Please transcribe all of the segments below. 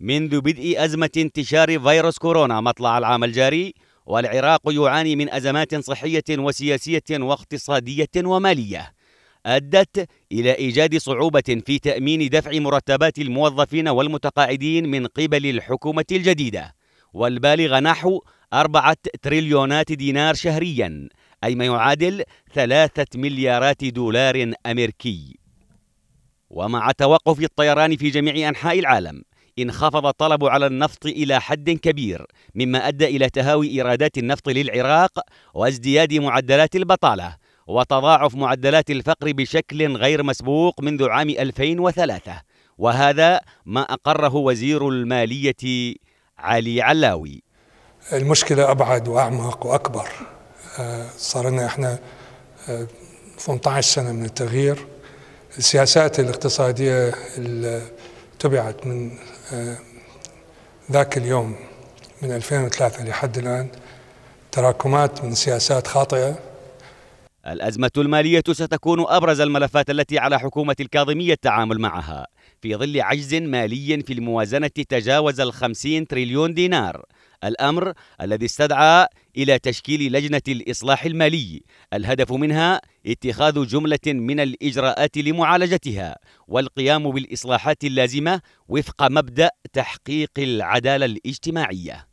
منذ بدء أزمة انتشار فيروس كورونا مطلع العام الجاري والعراق يعاني من أزمات صحية وسياسية واقتصادية ومالية أدت إلى إيجاد صعوبة في تأمين دفع مرتبات الموظفين والمتقاعدين من قبل الحكومة الجديدة والبالغ نحو أربعة تريليونات دينار شهرياً أي ما يعادل ثلاثة مليارات دولار أمريكي ومع توقف الطيران في جميع أنحاء العالم انخفض الطلب على النفط إلى حد كبير مما أدى إلى تهاوي إيرادات النفط للعراق وازدياد معدلات البطالة وتضاعف معدلات الفقر بشكل غير مسبوق منذ عام 2003 وهذا ما أقره وزير المالية علي علاوي المشكلة أبعد وأعمق وأكبر آه، صار لنا احنا 18 آه، سنة من التغيير السياسات الاقتصادية تبعت من آه، ذاك اليوم من 2003 لحد الآن تراكمات من سياسات خاطئة الأزمة المالية ستكون أبرز الملفات التي على حكومة الكاظمية التعامل معها في ظل عجز مالي في الموازنة تجاوز الخمسين تريليون دينار الأمر الذي استدعى إلى تشكيل لجنة الإصلاح المالي الهدف منها اتخاذ جملة من الإجراءات لمعالجتها والقيام بالإصلاحات اللازمة وفق مبدأ تحقيق العدالة الاجتماعية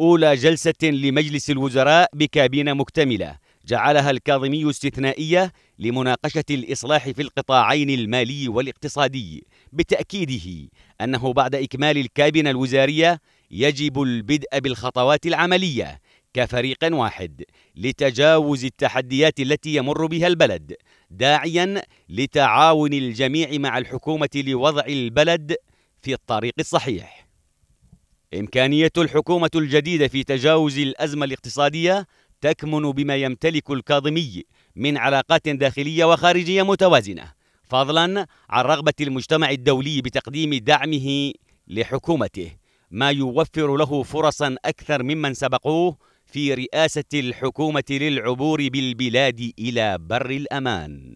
أولى جلسة لمجلس الوزراء بكابينة مكتملة جعلها الكاظمي استثنائية لمناقشة الإصلاح في القطاعين المالي والاقتصادي بتأكيده أنه بعد إكمال الكابنة الوزارية يجب البدء بالخطوات العملية كفريق واحد لتجاوز التحديات التي يمر بها البلد داعيا لتعاون الجميع مع الحكومة لوضع البلد في الطريق الصحيح إمكانية الحكومة الجديدة في تجاوز الأزمة الاقتصادية تكمن بما يمتلك الكاظمي من علاقات داخلية وخارجية متوازنة فضلا عن رغبة المجتمع الدولي بتقديم دعمه لحكومته ما يوفر له فرصا أكثر ممن سبقوه في رئاسة الحكومة للعبور بالبلاد إلى بر الأمان